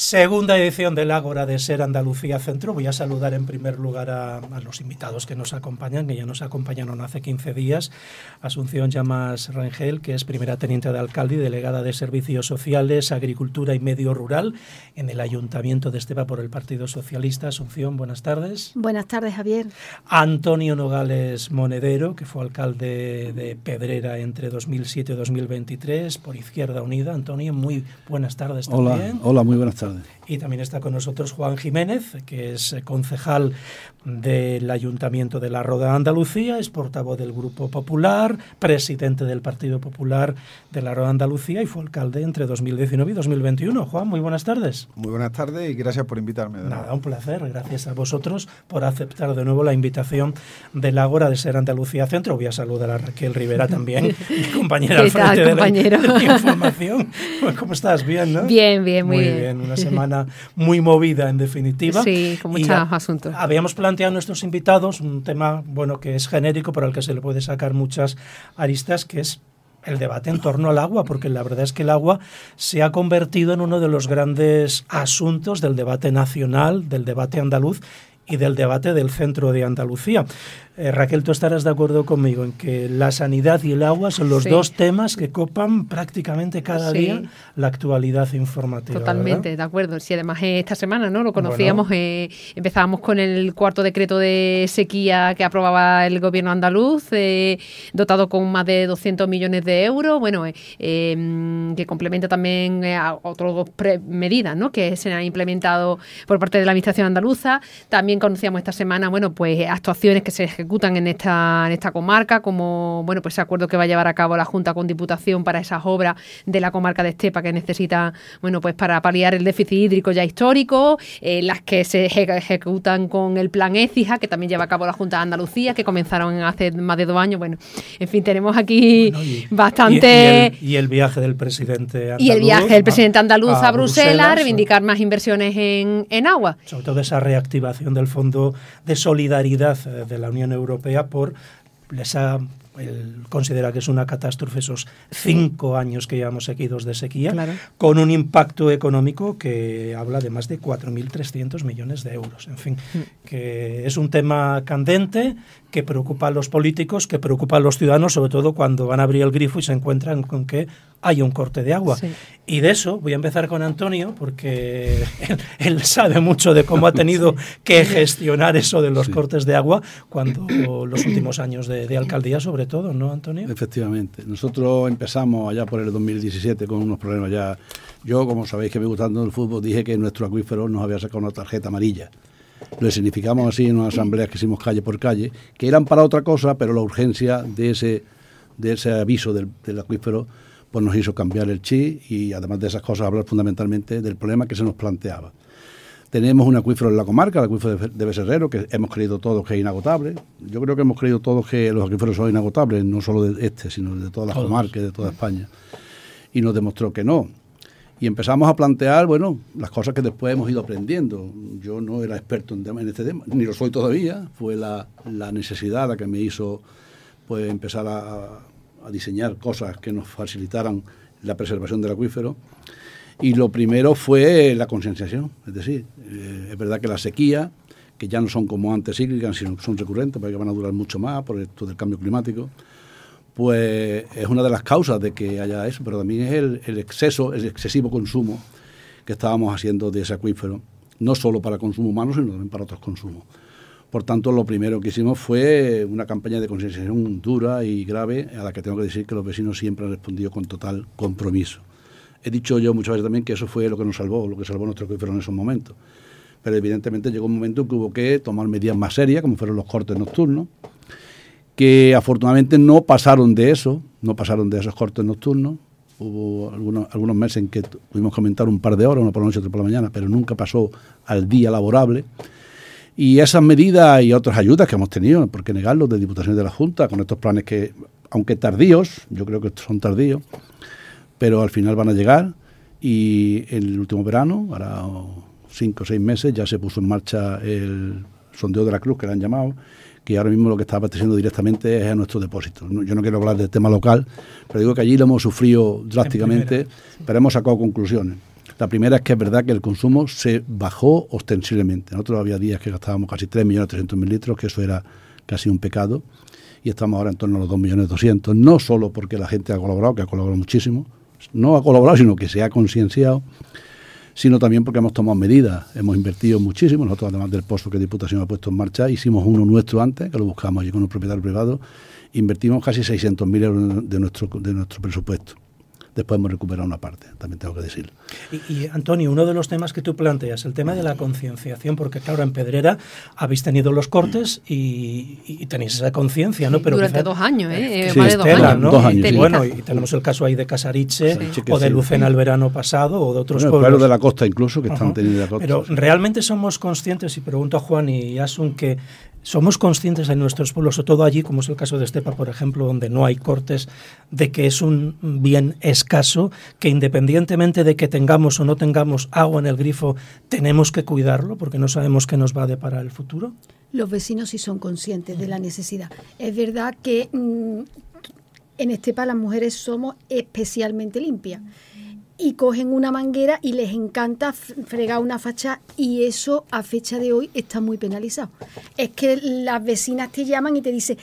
Segunda edición del Ágora de Ser Andalucía Centro. Voy a saludar en primer lugar a, los invitados que nos acompañan, que ya nos acompañaron hace 15 días. Asunción Llamas Rangel, que es primera teniente de alcalde y delegada de Servicios Sociales, Agricultura y Medio Rural en el Ayuntamiento de Esteba por el Partido Socialista. Asunción, buenas tardes. Buenas tardes, Javier. Antonio Nogales Monedero, que fue alcalde de Pedrera entre 2007 y 2023 por Izquierda Unida. Antonio, muy buenas tardes también. Hola, hola muy buenas tardes. Y también está con nosotros Juan Jiménez, que es concejal del Ayuntamiento de la Roda de Andalucía, es portavoz del Grupo Popular, presidente del Partido Popular de la Roda de Andalucía y fue alcalde entre 2019 y 2021. Juan, muy buenas tardes. Muy buenas tardes y gracias por invitarme. Nada, un placer. Gracias a vosotros por aceptar de nuevo la invitación de la hora de Ser Andalucía Centro. Voy a saludar a Raquel Rivera también, mi compañera frente de, la, información. Pues, ¿Cómo estás? Bien, ¿no? Bien, bien, muy, bien una semana muy movida en definitiva. Sí, con muchos asuntos. Habíamos planteado a nuestros invitados un tema, bueno, que es genérico, pero al que se le puede sacar muchas aristas, que es el debate en torno al agua, porque la verdad es que el agua se ha convertido en uno de los grandes asuntos del debate nacional, del debate andaluz y del debate del centro de Andalucía. Eh, Raquel, tú estarás de acuerdo conmigo en que la sanidad y el agua son los dos temas que copan prácticamente cada día la actualidad informativa. Totalmente, de acuerdo. si además eh, esta semana no lo conocíamos, eh, empezábamos con el cuarto decreto de sequía que aprobaba el gobierno andaluz, dotado con más de 200 millones de euros, bueno, em, que complementa también a otras dos medidas ¿no? que se han implementado por parte de la Administración andaluza. También conocíamos esta semana, bueno, pues actuaciones que se ejecutan en esta, en esta comarca, como bueno, pues ese acuerdo que va a llevar a cabo la Junta con Diputación para esas obras de la comarca de Estepa que necesita, bueno, pues para paliar el déficit hídrico ya histórico, eh, las que se ejecutan con el plan ECIJA, que también lleva a cabo la Junta de Andalucía, que comenzaron hace más de dos años. Bueno, en fin, tenemos aquí bastante. Y, el, viaje del presidente andaluz. Y el viaje del presidente andaluz a, a, a Bruselas, Bruselas, reivindicar más inversiones en, en agua. Sobre todo esa reactivación del Fondo de Solidaridad eh, de la Unión Europea por considera que es una catástrofe esos cinco años que llevamos seguidos de sequía, con un impacto económico que habla de más de 4.300 millones de euros. En fin, mm. que es un tema candente que preocupa a los políticos, que preocupa a los ciudadanos, sobre todo cuando van a abrir el grifo y se encuentran con que hay un corte de agua. Y de eso voy a empezar con Antonio, porque él, sabe mucho de cómo ha tenido que gestionar eso de los cortes de agua cuando los últimos años de, alcaldía, sobre todo, ¿no, Antonio? Efectivamente. Nosotros empezamos allá por el 2017 con unos problemas ya. Yo, como sabéis que me gusta tanto el fútbol, dije que nuestro acuífero nos había sacado una tarjeta amarilla lo significamos así en unas asambleas que hicimos calle por calle, que eran para otra cosa, pero la urgencia de ese, de ese aviso del acuífero pues nos hizo cambiar el chi y además de esas cosas hablar fundamentalmente del problema que se nos planteaba. Tenemos un acuífero en la comarca, el acuífero de Becerrero, que hemos creído todos que es inagotable. Yo creo que hemos creído todos que los acuíferos son inagotables, no solo de este, sino de todas las comarca comarcas, de toda España. Y nos demostró que no. Y empezamos a plantear, bueno, las cosas que después hemos ido aprendiendo. Yo no era experto en, en este tema, ni lo soy todavía. Fue la, la necesidad la que me hizo pues empezar a, a diseñar cosas que nos facilitaran la preservación del acuífero. Y lo primero fue la concienciación, es decir, eh, es verdad que la sequía, que ya no son como antes cíclicas, sino que son recurrentes, porque van a durar mucho más por esto del cambio climático, pues es una de las causas de que haya eso, pero también es el exceso, el excesivo consumo que estábamos haciendo de ese acuífero, no solo para consumo humano, sino también para otros consumos. Por tanto, lo primero que hicimos fue una campaña de concienciación dura y grave, a la que tengo que decir que los vecinos siempre han respondido con total compromiso. He dicho yo muchas veces también que eso fue lo que nos salvó, lo que salvó nuestro acuífero en esos momentos. Pero evidentemente llegó un momento en que hubo que tomar medidas más serias, como fueron los cortes nocturnos, que afortunadamente no pasaron de eso, no pasaron de esos cortes nocturnos. Hubo algunos, meses en que pudimos comentar un par de horas, una por la noche, otra por la mañana, pero nunca pasó al día laborable. Y esas medidas y otras ayudas que hemos tenido, por qué negarlo, de Diputaciones de la Junta, con estos planes que, aunque tardíos, yo creo que son tardíos, pero al final van a llegar. Y en el último verano, ahora cinco o seis meses, ya se puso en marcha el sondeo de la Cruz, que le han llamado, que ahora mismo lo que está apareciendo directamente es a nuestro depósito. Yo no quiero hablar del tema local, pero digo que allí lo hemos sufrido drásticamente, pero hemos sacado conclusiones. La primera es que es verdad que el consumo se bajó ostensiblemente. Nosotros había días que gastábamos casi 3.300.000 litros, que eso era casi un pecado, y estamos ahora en torno a los 2.200.000, no solo porque la gente ha colaborado, que ha colaborado muchísimo, no ha colaborado, sino que se ha concienciado, sino también porque hemos tomado medidas, hemos invertido muchísimo, nosotros además del pozo que Diputación ha puesto en marcha, hicimos uno nuestro antes, que lo buscamos allí con un propietario privado, invertimos casi 600.000 euros de nuestro, de nuestro presupuesto después hemos recuperado una parte, también tengo que decirlo. Y, Antonio, uno de los temas que tú planteas, el tema de la concienciación, porque claro, en Pedrera habéis tenido los cortes y, tenéis esa conciencia, ¿no? Pero Durante dos años, ¿eh? eh, eh más de dos, años. Y, bueno, y tenemos el caso ahí de Casariche o de Lucena el verano pasado o de otros bueno, pueblos. de la costa incluso, que están teniendo la Pero realmente somos conscientes, y pregunto a Juan y Asun, que somos conscientes en nuestros pueblos, sobre todo allí, como es el caso de Estepa, por ejemplo, donde no hay cortes, de que es un bien escaso, que independientemente de que tengamos o no tengamos agua en el grifo, tenemos que cuidarlo porque no sabemos qué nos va a deparar el futuro? Los vecinos sí son conscientes de la necesidad. Es verdad que mm, en Estepa las mujeres somos especialmente limpias y cogen una manguera y les encanta fregar una fachada y eso a fecha de hoy está muy penalizado. Es que las vecinas te llaman y te dicen,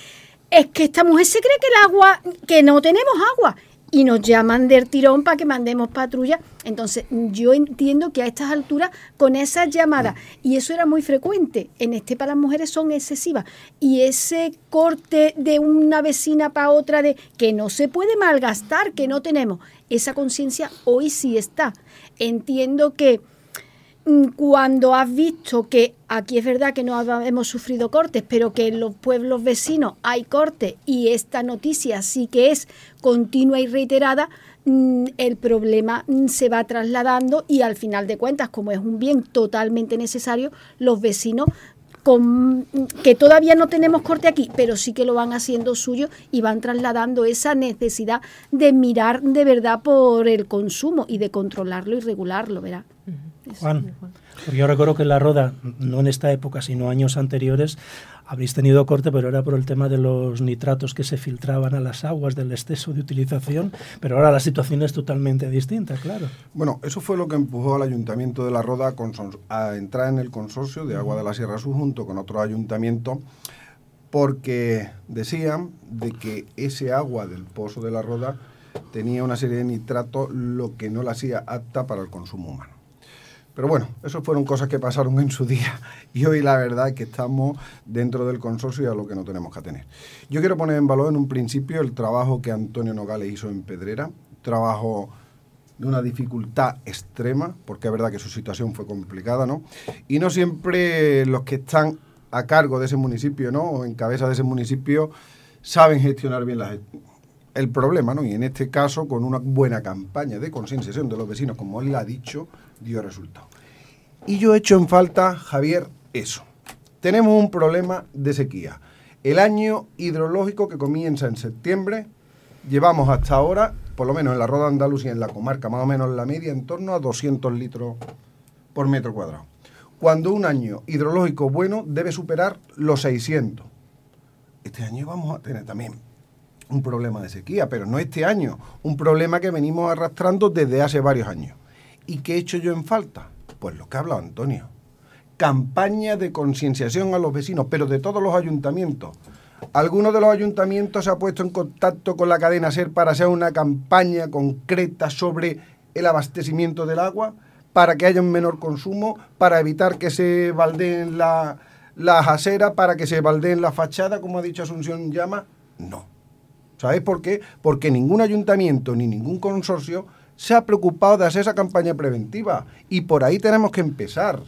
es que esta mujer se cree que el agua, que no tenemos agua. Y nos llaman del tirón para que mandemos patrulla. Entonces, yo entiendo que a estas alturas, con esas llamadas, y eso era muy frecuente, en este para las mujeres son excesivas, y ese corte de una vecina para otra de que no se puede malgastar, que no tenemos, esa conciencia hoy sí está. Entiendo que mm, cuando has visto que aquí es verdad que no hemos sufrido cortes, pero que en los pueblos vecinos hay cortes y esta noticia sí que es continua y reiterada, mm, el problema mm, se va trasladando y al final de cuentas, como es un bien totalmente necesario, los vecinos con, que todavía no tenemos corte aquí, pero sí que lo van haciendo suyo y van trasladando esa necesidad de mirar de verdad por el consumo y de controlarlo y regularlo, ¿verdad? Juan, porque yo recuerdo que en la Roda, no en esta época, sino años anteriores, habréis tenido corte, pero era por el tema de los nitratos que se filtraban a las aguas del exceso de utilización, pero ahora la situación es totalmente distinta, claro. Bueno, eso fue lo que empujó al Ayuntamiento de la Roda a, entrar en el consorcio de Agua de la Sierra Sur junto con otro ayuntamiento, porque decían de que ese agua del pozo de la Roda tenía una serie de nitratos, lo que no la hacía apta para el consumo humano. Pero bueno, eso fueron cosas que pasaron en su día y hoy la verdad es que estamos dentro del consorcio y a lo que no tenemos que tener. Yo quiero poner en valor en un principio el trabajo que Antonio Nogales hizo en Pedrera, trabajo de una dificultad extrema, porque es verdad que su situación fue complicada, ¿no? Y no siempre los que están a cargo de ese municipio, ¿no? O en cabeza de ese municipio, saben gestionar bien las, el problema, ¿no? Y en este caso, con una buena campaña de concienciación de los vecinos, como él ha dicho, dio resultado. Y yo he hecho en falta, Javier, eso. Tenemos un problema de sequía. El año hidrológico que comienza en septiembre, llevamos hasta ahora, por lo menos en la Roda Andalucía, en la comarca, más o menos la media, en torno a 200 litros por metro cuadrado. Cuando un año hidrológico bueno debe superar los 600. Este año vamos a tener también un problema de sequía, pero no este año, un problema que venimos arrastrando desde hace varios años. ¿Y qué he hecho yo en falta? Pues lo que ha hablado Antonio. Campaña de concienciación a los vecinos, pero de todos los ayuntamientos. ¿Alguno de los ayuntamientos se ha puesto en contacto con la cadena SER para hacer una campaña concreta sobre el abastecimiento del agua, para que haya un menor consumo, para evitar que se baldeen la, las aceras, para que se baldeen la fachada, como ha dicho Asunción Llama. No ¿Sabéis por qué? Porque ningún ayuntamiento ni ningún consorcio se ha preocupado de hacer esa campaña preventiva. Y por ahí tenemos que empezar.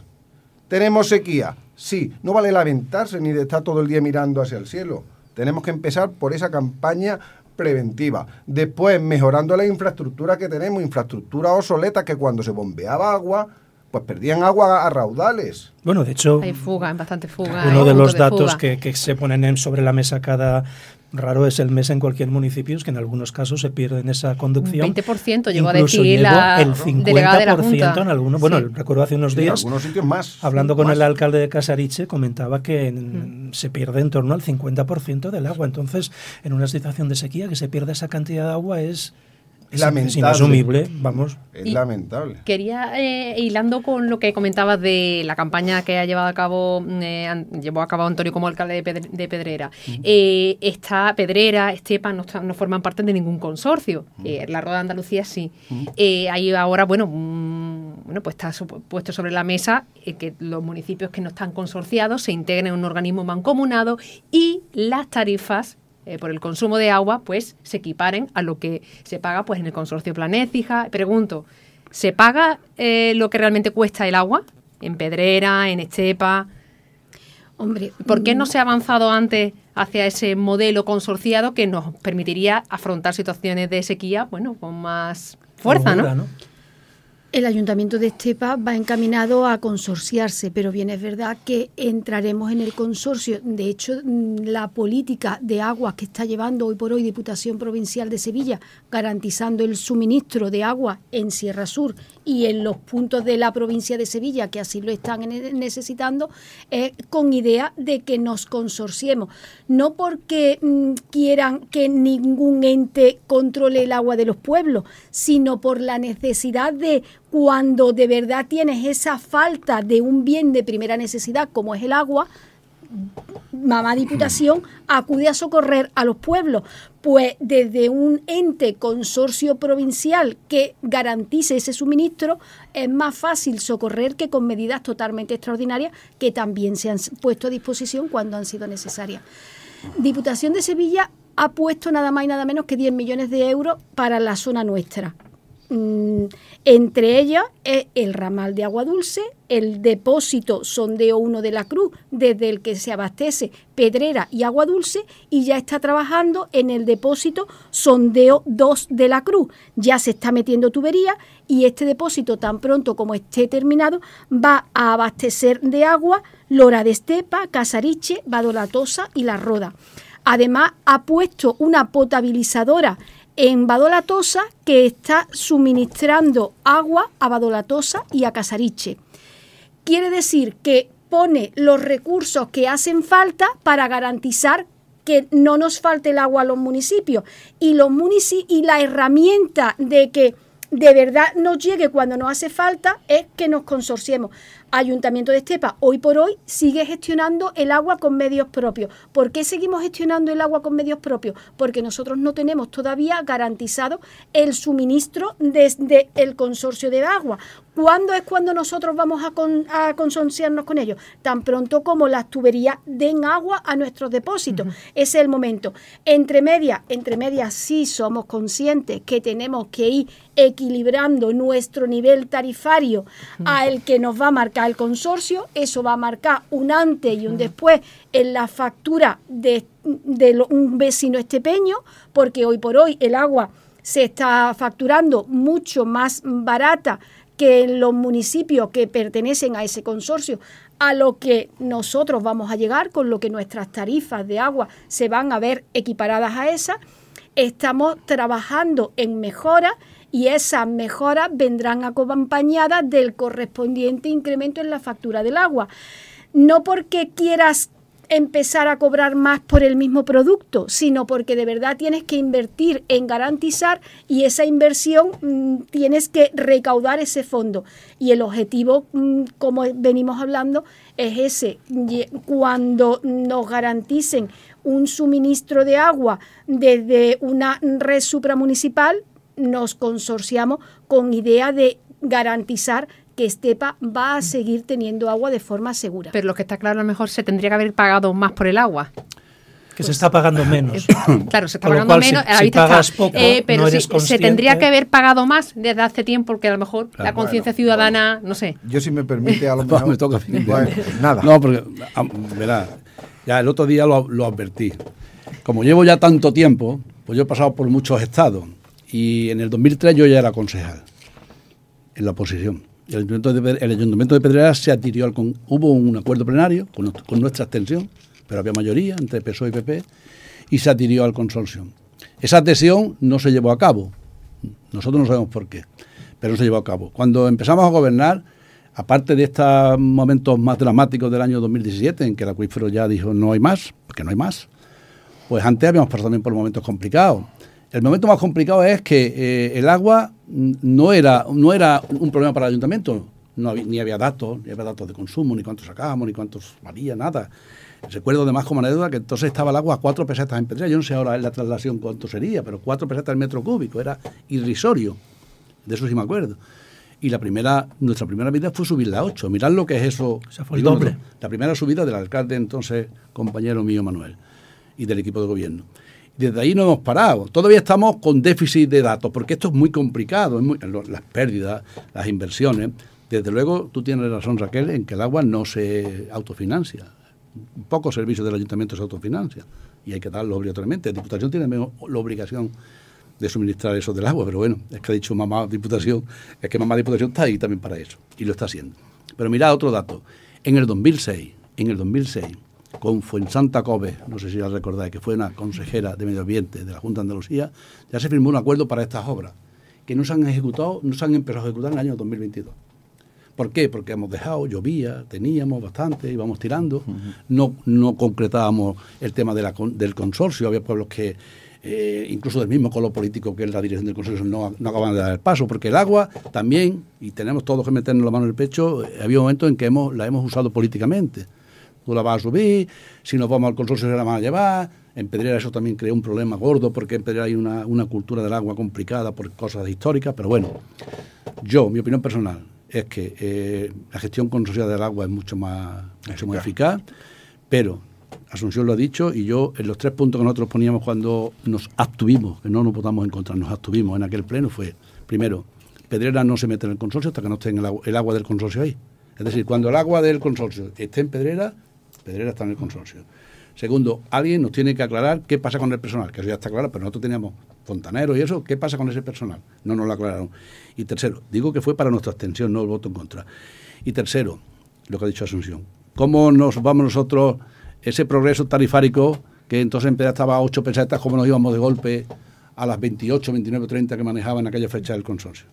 Tenemos sequía. Sí, no vale lamentarse ni de estar todo el día mirando hacia el cielo. Tenemos que empezar por esa campaña preventiva. Después, mejorando la infraestructura que tenemos, infraestructura obsoleta que cuando se bombeaba agua, pues perdían agua a raudales. Bueno, de hecho... Hay fuga, hay bastante fuga. Uno de los datos que, se ponen sobre la mesa cada, raro es el mes en cualquier municipio, es que en algunos casos se pierden esa conducción. Un 20% llegó a decir la el 50% en algunos. Bueno, recuerdo hace unos días. más. Hablando con el alcalde de Casariche, comentaba que mm. se pierde en torno al 50% del agua. Entonces, en una situación de sequía, que se pierda esa cantidad de agua es es, lamentable. vamos. Es lamentable. Quería, eh, hilando con lo que comentabas de la campaña que ha llevado a cabo, mm, eh, llevó a cabo Antonio como alcalde de, Pedrera. Eh, esta Pedrera, Estepa, no, forman parte de ningún consorcio. la Roda de Andalucía sí. ahí ahora, bueno, bueno, pues está puesto sobre la mesa que los municipios que no están consorciados se integren en un organismo mancomunado y las tarifas eh, por el consumo de agua, pues se equiparen a lo que se paga pues en el consorcio Planécija. Pregunto, ¿se paga eh, lo que realmente cuesta el agua? En Pedrera, en Estepa. Hombre, ¿por qué no mm. se ha avanzado antes hacia ese modelo consorciado que nos permitiría afrontar situaciones de sequía, bueno, con más fuerza, ¿no? El Ayuntamiento de Estepa va encaminado a consorciarse, pero bien es verdad que entraremos en el consorcio. De hecho, mm, la política de agua que está llevando hoy por hoy Diputación Provincial de Sevilla, garantizando el suministro de agua en Sierra Sur y en los puntos de la provincia de Sevilla que así lo están necesitando, es con idea de que nos consorciemos. No porque mm, quieran que ningún ente controle el agua de los pueblos, sino por la necesidad de cuando de verdad tienes esa falta de un bien de primera necesidad como es el agua, mamá diputación acude a socorrer a los pueblos, pues desde un ente consorcio provincial que garantice ese suministro es más fácil socorrer que con medidas totalmente extraordinarias que también se han puesto a disposición cuando han sido necesarias. Diputación de Sevilla ha puesto nada más y nada menos que 10 millones de euros para la zona nuestra. Mm, entre ellas es el ramal de agua dulce, el depósito sondeo 1 de la Cruz, desde el que se abastece Pedrera y agua dulce, y ya está trabajando en el depósito sondeo 2 de la Cruz. Ya se está metiendo tubería y este depósito, tan pronto como esté terminado, va a abastecer de agua Lora de Estepa, Casariche, Badolatosa y La Roda. Además, ha puesto una potabilizadora en Badolatosa que está suministrando agua a Badolatosa y a Casariche. Quiere decir que pone los recursos que hacen falta para garantizar que no nos falte el agua a los municipios y, los y la herramienta de que de verdad nos llegue cuando nos hace falta es que nos consorciemos. Ayuntamiento de Estepa hoy por hoy sigue gestionando el agua con medios propios. ¿Por qué seguimos gestionando el agua con medios propios? Porque nosotros no tenemos todavía garantizado el suministro desde el consorcio de agua. ¿Cuándo es cuando nosotros vamos a, consorciarnos con ellos? Tan pronto como las tuberías den agua a nuestros depósitos. Ese es el momento. Entre medias, entre medias sí somos conscientes que tenemos que ir equilibrando nuestro nivel tarifario al que nos va a marcar al el consorcio, eso va a marcar un antes y un después en la factura de, un vecino estepeño, porque hoy por hoy el agua se está facturando mucho más barata que en los municipios que pertenecen a ese consorcio, a lo que nosotros vamos a llegar, con lo que nuestras tarifas de agua se van a ver equiparadas a esas. Estamos trabajando en mejora y esas mejoras vendrán acompañadas del correspondiente incremento en la factura del agua. No porque quieras empezar a cobrar más por el mismo producto, sino porque de verdad tienes que invertir en garantizar y esa inversión mm, tienes que recaudar ese fondo. Y el objetivo, mm, como venimos hablando, es ese. Cuando nos garanticen un suministro de agua desde una red supramunicipal, nos consorciamos con idea de garantizar que Estepa va a seguir teniendo agua de forma segura. Pero lo que está claro, a lo mejor se tendría que haber pagado más por el agua. Que se está pagando pues, menos. claro, se está pagando menos. Si, pagas poco, eh, pero no eres se tendría que haber pagado más desde hace tiempo, porque a lo mejor la conciencia ciudadana, no sé. Yo si me permite, a lo mejor me toca bueno, nada. No, porque ah, verá, ya el otro día lo advertí. Como llevo ya tanto tiempo, pues yo he pasado por muchos estados y en el 2003 yo ya era concejal en la oposición. El Ayuntamiento de, el se adhirió al. Con, hubo un acuerdo plenario con, nuestra extensión... pero había mayoría entre PSOE y PP, y se adhirió al consorcio. Esa adhesión no se llevó a cabo. Nosotros no sabemos por qué, pero no se llevó a cabo. Cuando empezamos a gobernar, aparte de estos momentos más dramáticos del año 2017, en que el acuífero ya dijo no hay más, porque no hay más, pues antes habíamos pasado también por momentos complicados el momento más complicado es que eh, el agua no era, no era un problema para el ayuntamiento. No ni había datos, ni había datos de consumo, ni cuánto sacábamos, ni cuántos valía, nada. Recuerdo además como anécdota que entonces estaba el agua a cuatro pesetas en Pedrera. Yo no sé ahora en la traslación cuánto sería, pero cuatro pesetas al metro cúbico. Era irrisorio. De eso sí me acuerdo. Y la primera, nuestra primera vida fue subirla a ocho. Mirad lo que es eso. el doble. La primera subida del alcalde entonces, compañero mío Manuel, y del equipo de gobierno desde ahí no hemos parado. Todavía estamos con déficit de datos, porque esto es muy complicado, las pérdidas, las inversiones. Desde luego, tú tienes razón, Raquel, en que el agua no se autofinancia. Pocos servicios del ayuntamiento se autofinancia y hay que darlo obligatoriamente. La Diputación tiene la obligación de suministrar eso del agua, pero bueno, es que ha dicho mamá Diputación, es que mamá Diputación está ahí también para eso y lo está haciendo. Pero mira otro dato. En el 2006, en el 2006, con Fuensanta Cove, no sé si la recordáis, que fue una consejera de Medio Ambiente de la Junta de Andalucía, ya se firmó un acuerdo para estas obras, que no se han ejecutado, no se han empezado a ejecutar en el año 2022. ¿Por qué? Porque hemos dejado, llovía, teníamos bastante, íbamos tirando, no, no concretábamos el tema del consorcio, había pueblos que, eh, incluso del mismo color político que es la dirección del consorcio, no, no, acaban de dar el paso, porque el agua también, y tenemos todos que meternos la mano en el pecho, eh, había momentos en que hemos, la hemos usado políticamente la va a subir, si nos vamos al consorcio se la van a llevar. En Pedrera eso también crea un problema gordo porque en Pedrera hay una, cultura del agua complicada por cosas históricas, pero bueno, yo, mi opinión personal es que eh, la gestión consorcial del agua es mucho más, eficaz, pero Asunción lo ha dicho y yo en los tres puntos que nosotros poníamos cuando nos abstuvimos, que no nos podamos encontrar, nos abstuvimos en aquel pleno fue, primero, Pedrera no se mete en el consorcio hasta que no esté en el agua del consorcio ahí. Es decir, cuando el agua del consorcio esté en Pedrera, Pedrera está en el consorcio. Segundo, alguien nos tiene que aclarar qué pasa con el personal, que eso ya está claro, pero nosotros teníamos fontaneros y eso, ¿qué pasa con ese personal? No nos lo aclararon. Y tercero, digo que fue para nuestra abstención, no el voto en contra. Y tercero, lo que ha dicho Asunción, ¿cómo nos vamos nosotros ese progreso tarifárico que entonces en estaba a 8 pesetas, cómo nos íbamos de golpe a las 28, 29, 30 que manejaba en aquella fecha del consorcio?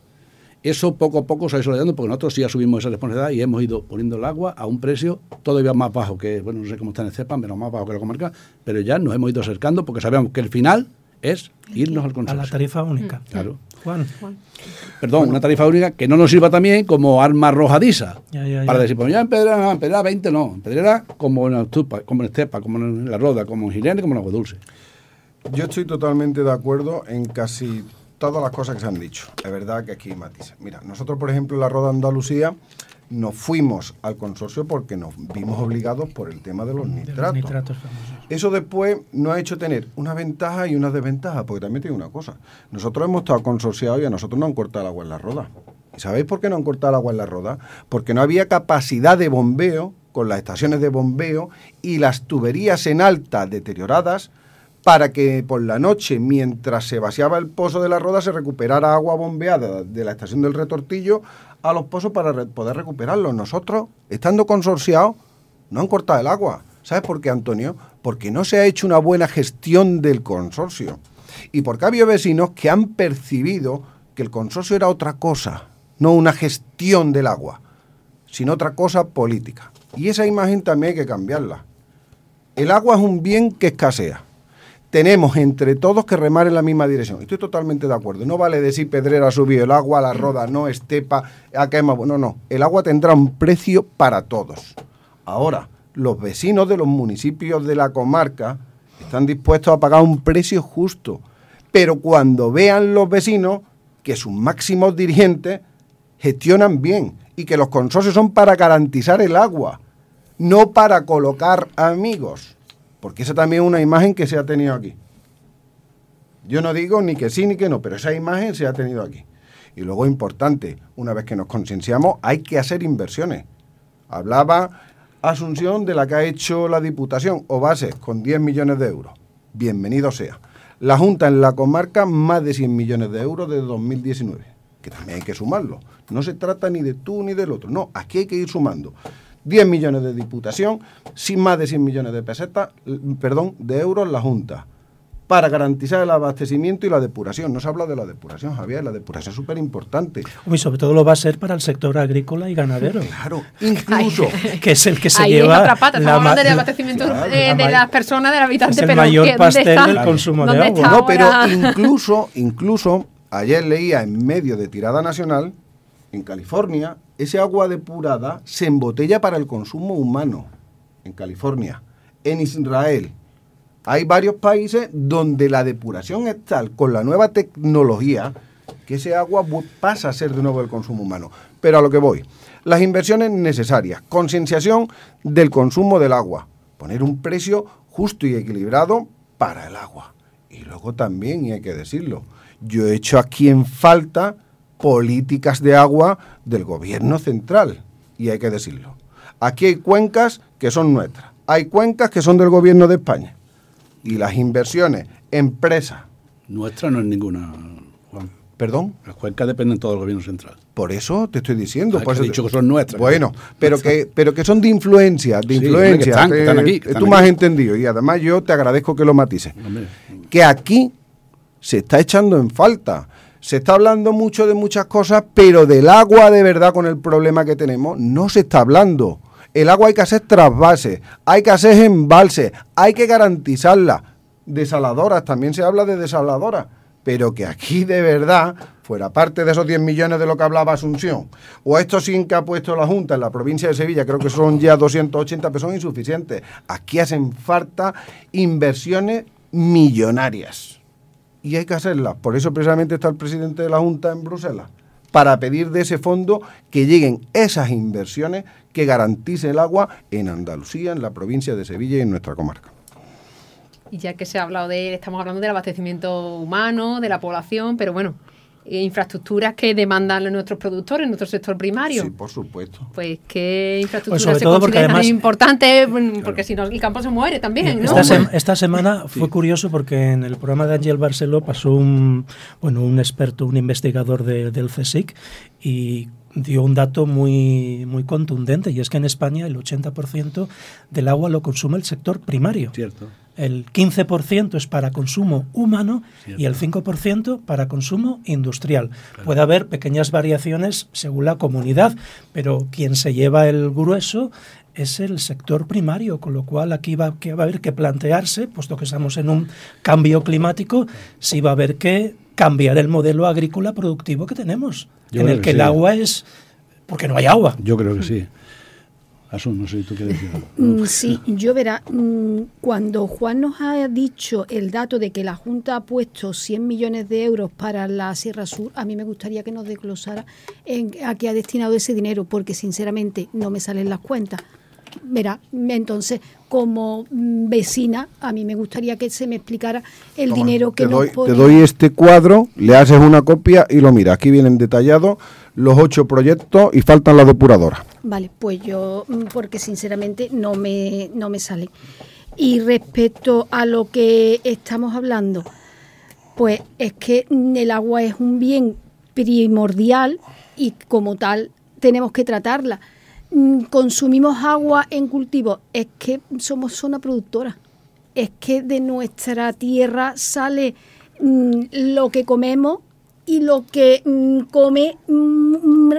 Eso poco a poco se ha ido porque nosotros sí subimos esa responsabilidad y hemos ido poniendo el agua a un precio todavía más bajo que, bueno, no sé cómo está en el CEPA, pero más bajo que la comarca, pero ya nos hemos ido acercando porque sabemos que el final es irnos al consenso. A la tarifa única. Mm. Claro. Juan. Perdón, una tarifa única que no nos sirva también como arma arrojadiza. Para decir, pues ya en Pedrera, en Pedrera 20 no, en Pedrera como en como en Estepa, como en La Roda, como en y como en Agua Dulce. Yo estoy totalmente de acuerdo en casi todas las cosas que se han dicho. Es verdad que aquí matices. Mira, nosotros, por ejemplo, en la Roda Andalucía nos fuimos al consorcio porque nos vimos obligados por el tema de los nitratos. Eso después nos ha hecho tener una ventaja y una desventaja, porque también tiene una cosa. Nosotros hemos estado consorciados y a nosotros nos han cortado el agua en la roda. ¿Y sabéis por qué no han cortado el agua en la roda? Porque no había capacidad de bombeo con las estaciones de bombeo y las tuberías en alta deterioradas para que por la noche, mientras se vaciaba el pozo de la roda, se recuperara agua bombeada de la estación del retortillo a los pozos para poder recuperarlo. Nosotros, estando consorciados, no han cortado el agua. ¿Sabes por qué, Antonio? Porque no se ha hecho una buena gestión del consorcio. Y porque ha habido vecinos que han percibido que el consorcio era otra cosa, no una gestión del agua, sino otra cosa política. Y esa imagen también hay que cambiarla. El agua es un bien que escasea tenemos entre todos que remar en la misma dirección. Estoy totalmente de acuerdo. No vale decir Pedrera subió el agua, la roda no, Estepa, acá es bueno. No, no. El agua tendrá un precio para todos. Ahora, los vecinos de los municipios de la comarca están dispuestos a pagar un precio justo. Pero cuando vean los vecinos que sus máximos dirigentes gestionan bien y que los consorcios son para garantizar el agua, no para colocar amigos. Porque esa también es una imagen que se ha tenido aquí. Yo no digo ni que sí ni que no, pero esa imagen se ha tenido aquí. Y luego, importante, una vez que nos concienciamos, hay que hacer inversiones. Hablaba Asunción de la que ha hecho la Diputación, o bases, con 10 millones de euros. Bienvenido sea. La Junta en la comarca, más de 100 millones de euros de 2019, que también hay que sumarlo. No se trata ni de tú ni del otro, no, aquí hay que ir sumando. 10 millones de diputación, sin más de 100 millones de pesetas, perdón, de euros la Junta para garantizar el abastecimiento y la depuración. No se habla de la depuración, Javier, la depuración es súper importante. Y sobre todo lo va a ser para el sector agrícola y ganadero. Claro, incluso. que es el que se lleva. la otra pata, estamos hablando del abastecimiento eh, de las personas, del habitante, el mayor pastel del consumo de agua. No, pero incluso, incluso, ayer leía en medio de tirada nacional en California, ese agua depurada se embotella para el consumo humano. En California. En Israel. Hay varios países donde la depuración es tal, con la nueva tecnología, que ese agua pasa a ser de nuevo el consumo humano. Pero a lo que voy, las inversiones necesarias, concienciación del consumo del agua, poner un precio justo y equilibrado para el agua. Y luego también, y hay que decirlo, yo he hecho aquí en falta políticas de agua del gobierno central. Y hay que decirlo. Aquí hay cuencas que son nuestras. Hay cuencas que son del gobierno de España. Y las inversiones, empresas. Nuestra no es ninguna, Juan. ¿Perdón? Las cuencas dependen todo el gobierno central. Por eso te estoy diciendo. pues dicho que son nuestras. Bueno, pero que, pero que son de influencia, de influencia. tú me has entendido y además yo te agradezco que lo matices. Que aquí se está echando en falta se está hablando mucho de muchas cosas, pero del agua de verdad con el problema que tenemos no se está hablando. El agua hay que hacer trasvases, hay que hacer embalses, hay que garantizarla. Desaladoras, también se habla de desaladoras, pero que aquí de verdad, fuera parte de esos 10 millones de lo que hablaba Asunción, o estos 100 que ha puesto la Junta en la provincia de Sevilla, creo que son ya 280, pero son insuficientes. Aquí hacen falta inversiones millonarias y hay que hacerlas. Por eso precisamente está el presidente de la Junta en Bruselas, para pedir de ese fondo que lleguen esas inversiones que garanticen el agua en Andalucía, en la provincia de Sevilla y en nuestra comarca. Y ya que se ha hablado de estamos hablando del abastecimiento humano, de la población, pero bueno, infraestructuras que demandan nuestros productores, nuestro sector primario. Sí, por supuesto. Pues qué infraestructuras pues se consideran importantes, mm, porque si no el campo se muere también. ¿no? Esta, semana fue curioso porque en el programa de Ángel Barceló pasó un, bueno, un experto, un investigador del CSIC y dio un dato muy, muy contundente y es que en España el 80% del agua lo consume el sector primario. Cierto. El 15% es para consumo humano y el 5% para consumo industrial. Puede haber pequeñas variaciones según la comunidad, pero quien se lleva el grueso es el sector primario, con lo cual aquí va, a haber que plantearse, puesto que estamos en un cambio climático, si va a haber que cambiar el modelo agrícola productivo que tenemos, en el que, el agua es... porque no hay agua. Yo creo que sí. Asun, no sé si tú quieres decir mm, Sí, yo verá, mm, cuando Juan nos ha dicho el dato de que la Junta ha puesto 100 millones de euros para la Sierra Sur, a mí me gustaría que nos desglosara a qué ha destinado ese dinero, porque sinceramente no me salen las cuentas verá, entonces como mm, vecina, a mí me gustaría que se me explicara el dinero que te doy, Te doy este cuadro, le haces una copia y lo mira Aquí vienen detallados los ocho proyectos y faltan las depuradoras. Vale, pues yo, mm, porque sinceramente no me, no me sale. Y respecto a lo que estamos hablando, pues es que mm, el agua es un bien primordial y como tal tenemos que tratarla Mm, consumimos agua en cultivo, es que somos zona productora, es que de nuestra tierra sale mm, lo que comemos y lo que mm, come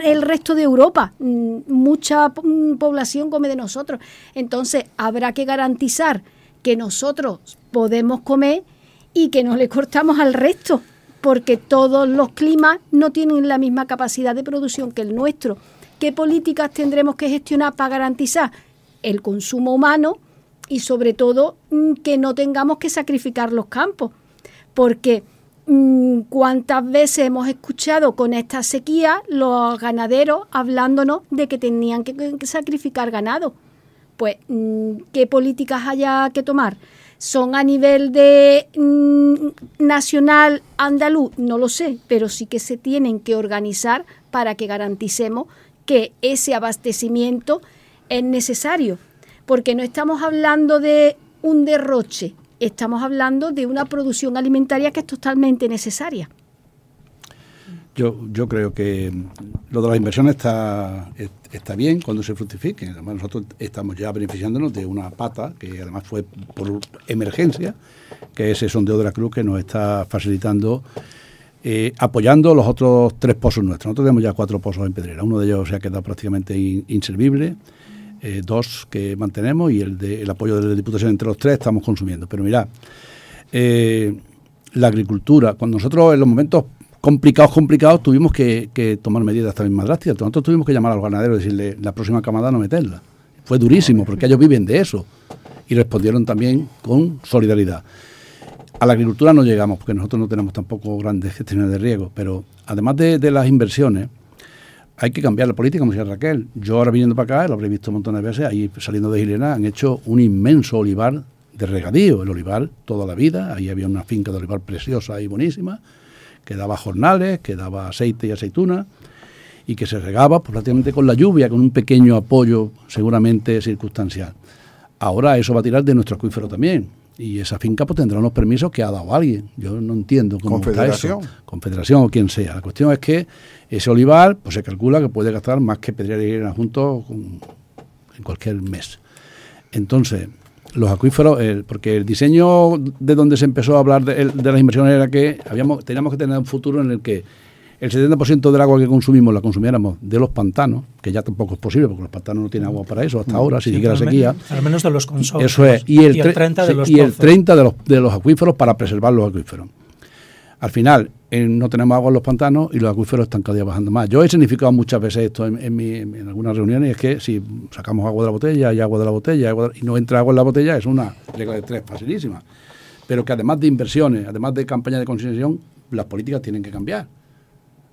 el resto de Europa. Mucha población come de nosotros. Entonces habrá que garantizar que nosotros podemos comer y que no le cortamos al resto, porque todos los climas no tienen la misma capacidad de producción que el nuestro. ¿Qué políticas tendremos que gestionar para garantizar el consumo humano y sobre todo mm, que no tengamos que sacrificar los campos? Porque mm, cuántas veces hemos escuchado con esta sequía los ganaderos hablándonos de que tenían que sacrificar ganado. Pues, mm, ¿qué políticas haya que tomar? ¿Son a nivel de nacional andaluz? No lo sé, pero sí que se tienen que organizar para que garanticemos que ese abastecimiento es necesario, porque no estamos hablando de un derroche, estamos hablando de una producción alimentaria que es totalmente necesaria. Yo, yo creo que lo de las inversiones está, está bien cuando se fructifiquen. Además, nosotros estamos ya beneficiándonos de una pata que además fue por emergencia, que es el sondeo de la Cruz que nos está facilitando eh, apoyando los otros tres pozos nuestros. Nosotros tenemos ya cuatro pozos en Pedrera. Uno de ellos se ha quedado prácticamente inservible, eh, dos que mantenemos y el, de, apoyo de la Diputación entre los tres estamos consumiendo. Pero mirá, eh, la agricultura, cuando nosotros en los momentos complicados, complicados, tuvimos que, tomar medidas también más drásticas. Nosotros tuvimos que llamar a los ganaderos y decirle, la próxima camada no meterla. Fue durísimo, porque ellos viven de eso. Y respondieron también con solidaridad. A la agricultura no llegamos porque nosotros no tenemos tampoco grandes gestiones de riego, pero además de, las inversiones, hay que cambiar la política, como decía Raquel. Yo ahora viniendo para acá, lo habré visto un montón de veces, ahí saliendo de Gilena, han hecho un inmenso olivar de regadío, el olivar toda la vida, ahí había una finca de olivar preciosa y buenísima, que daba jornales, que daba aceite y aceituna, y que se regaba prácticamente con la lluvia, con un pequeño apoyo seguramente circunstancial. Ahora eso va a tirar de nuestro acuífero también y esa finca pues tendrá unos permisos que ha dado alguien. Yo no entiendo cómo Confederación. Confederación o quien sea. La cuestión es que ese olivar pues se calcula que puede gastar más que Pedrera y Irena juntos en cualquier mes. Entonces, los acuíferos, eh, porque el diseño de donde se empezó a hablar de, las inversiones era que habíamos, teníamos que tener un futuro en el que el 70% del agua que consumimos la consumiéramos de los pantanos, que ya tampoco es posible porque los pantanos no tienen agua para eso hasta ahora, si siquiera la sequía. Al menos de los consumos. Eso es. Y el, 30, de los, y el de, los, acuíferos para preservar los acuíferos. Al final, eh, no tenemos agua en los pantanos y los acuíferos están cada día bajando más. Yo he significado muchas veces esto en, algunas reuniones, es que si sacamos agua de la botella, y agua de la botella, y no entra agua en la botella, es una regla de tres facilísima. Pero que además de inversiones, además de campañas de concienciación, las políticas tienen que cambiar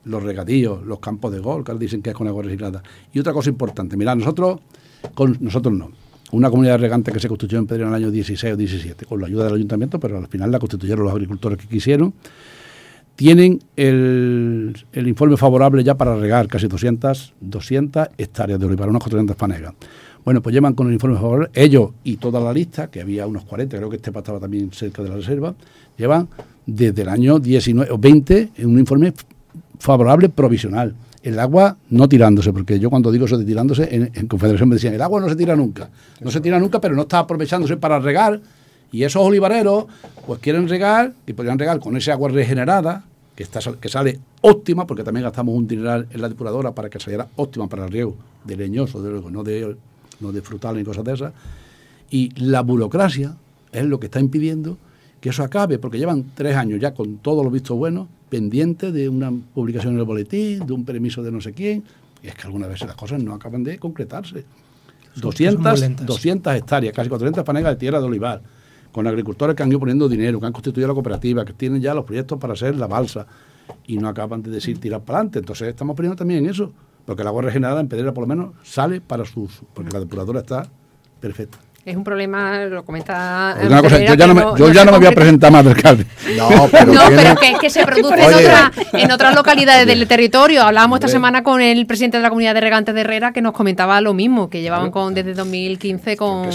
los regadíos, los campos de gol, que ahora dicen que es con agua reciclada. Y otra cosa importante, Mira, nosotros, con, nosotros no. Una comunidad de que se constituyó en Pedro en el año 16 o 17, con la ayuda del ayuntamiento, pero al final la constituyeron los agricultores que quisieron. Tienen el, informe favorable ya para regar casi 200, 200 hectáreas de olivar, unas 400 panegas. Bueno, pues llevan con el informe favorable, ellos y toda la lista, que había unos 40, creo que este pasaba también cerca de la reserva, llevan desde el año 19 o 20 un informe favorable provisional. El agua no tirándose, porque yo cuando digo eso de tirándose, en, Confederación me decían, el agua no se tira nunca. No se tira nunca, pero no está aprovechándose para regar. Y esos olivareros, pues quieren regar, y podrían regar con ese agua regenerada, que, está, que sale óptima, porque también gastamos un dineral en la depuradora para que saliera óptima para el riego de leñoso, de luego, no de, no de frutales ni cosas de esas. Y la burocracia es lo que está impidiendo que eso acabe, porque llevan tres años ya con todos los vistos buenos pendiente de una publicación en el boletín, de un permiso de no sé quién. Y es que algunas veces las cosas no acaban de concretarse. 200, 200 hectáreas, casi 400 panegas de tierra de olivar, con agricultores que han ido poniendo dinero, que han constituido la cooperativa, que tienen ya los proyectos para hacer la balsa y no acaban de decir tirar para adelante. Entonces estamos poniendo también en eso, porque el agua regenerada en Pedrera por lo menos sale para su uso, porque la depuradora está perfecta es un problema, lo comenta. yo ya no me, voy a presentar más, alcalde. No, pero, que es que se produce en, otras localidades del territorio. Hablábamos esta semana con el presidente de la comunidad de regantes de Herrera que nos comentaba lo mismo, que llevaban con desde 2015 con,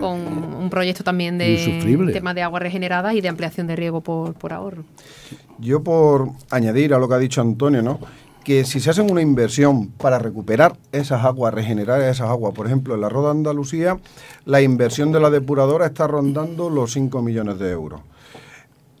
con eh. un proyecto también de tema de agua regenerada y de ampliación de riego por, por ahorro. Yo, por añadir a lo que ha dicho Antonio, ¿no? que si se hace una inversión para recuperar esas aguas, regenerar esas aguas, por ejemplo, en la Roda Andalucía, la inversión de la depuradora está rondando los 5 millones de euros.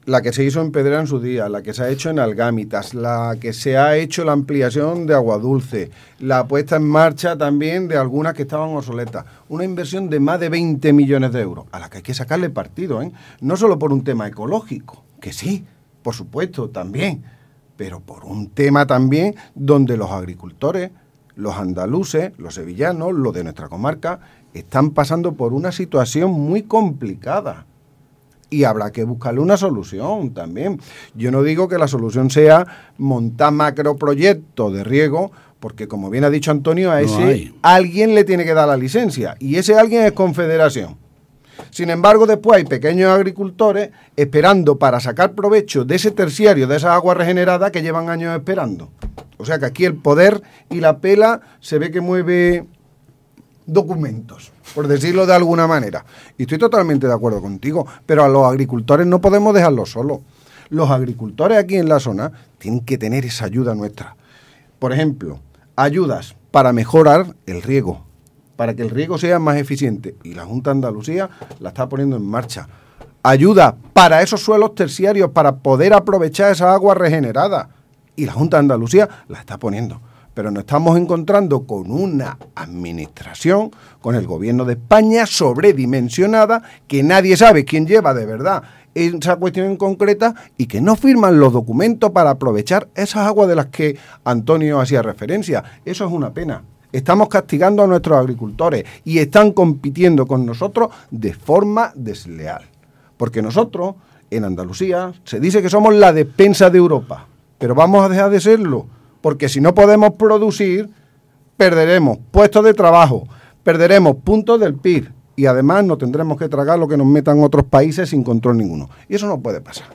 La que se hizo en Pedrera en su día, la que se ha hecho en Algámitas, la que se ha hecho la ampliación de Agua Dulce, la puesta en marcha también de algunas que estaban obsoletas. Una inversión de más de 20 millones de euros, a la que hay que sacarle partido, ¿eh? no solo por un tema ecológico, que sí, por supuesto, también pero por un tema también donde los agricultores, los andaluces, los sevillanos, los de nuestra comarca, están pasando por una situación muy complicada. Y habrá que buscarle una solución también. Yo no digo que la solución sea montar macroproyectos de riego, porque como bien ha dicho Antonio, a ese alguien le tiene que dar la licencia. Y ese alguien es Confederación. Sin embargo, después hay pequeños agricultores esperando para sacar provecho de ese terciario, de esa agua regenerada que llevan años esperando. O sea que aquí el poder y la pela se ve que mueve documentos, por decirlo de alguna manera. Y estoy totalmente de acuerdo contigo, pero a los agricultores no podemos dejarlos solos. Los agricultores aquí en la zona tienen que tener esa ayuda nuestra. Por ejemplo, ayudas para mejorar el riego, para que el riego sea más eficiente. Y la Junta de Andalucía la está poniendo en marcha. Ayuda para esos suelos terciarios, para poder aprovechar esa agua regenerada. Y la Junta de Andalucía la está poniendo. Pero nos estamos encontrando con una administración, con el gobierno de España sobredimensionada, que nadie sabe quién lleva de verdad esa cuestión en concreta y que no firman los documentos para aprovechar esas aguas de las que Antonio hacía referencia. Eso es una pena. Estamos castigando a nuestros agricultores y están compitiendo con nosotros de forma desleal. Porque nosotros, en Andalucía, se dice que somos la despensa de Europa, pero vamos a dejar de serlo, porque si no podemos producir, perderemos puestos de trabajo, perderemos puntos del PIB y además no tendremos que tragar lo que nos metan otros países sin control ninguno. Y eso no puede pasar.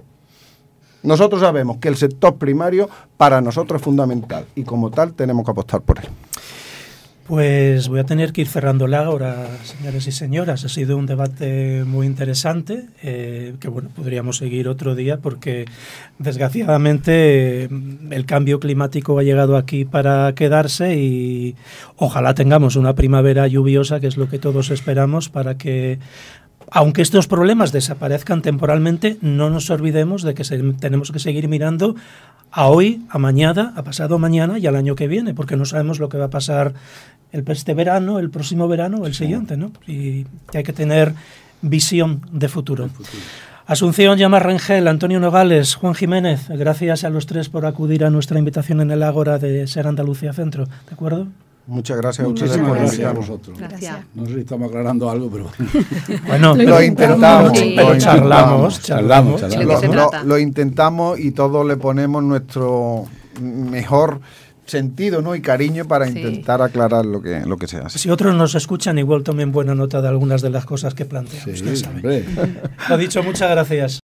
Nosotros sabemos que el sector primario para nosotros es fundamental y como tal tenemos que apostar por él. Pues voy a tener que ir cerrando la hora, señores y señoras. Ha sido un debate muy interesante, eh, que bueno, podríamos seguir otro día porque desgraciadamente el cambio climático ha llegado aquí para quedarse y ojalá tengamos una primavera lluviosa, que es lo que todos esperamos, para que aunque estos problemas desaparezcan temporalmente, no nos olvidemos de que tenemos que seguir mirando a hoy, a mañana, a pasado mañana y al año que viene, porque no sabemos lo que va a pasar el, este verano, el próximo verano o el siguiente, ¿no? Y hay que tener visión de futuro. Asunción Llama Rangel, Antonio Nogales, Juan Jiménez, gracias a los tres por acudir a nuestra invitación en el Ágora de Ser Andalucía Centro, ¿de acuerdo? Muchas gracias a ustedes por invitarnos. Gracias. No sé si estamos aclarando algo, pero bueno, lo intentamos. charlamos, charlamos, Lo, lo, intentamos y todos le ponemos nuestro mejor sentido ¿no? y cariño para intentar aclarar lo que, lo que se hace. Si otros nos escuchan, igual tomen buena nota de algunas de las cosas que planteamos. Sí, lo dicho, muchas gracias.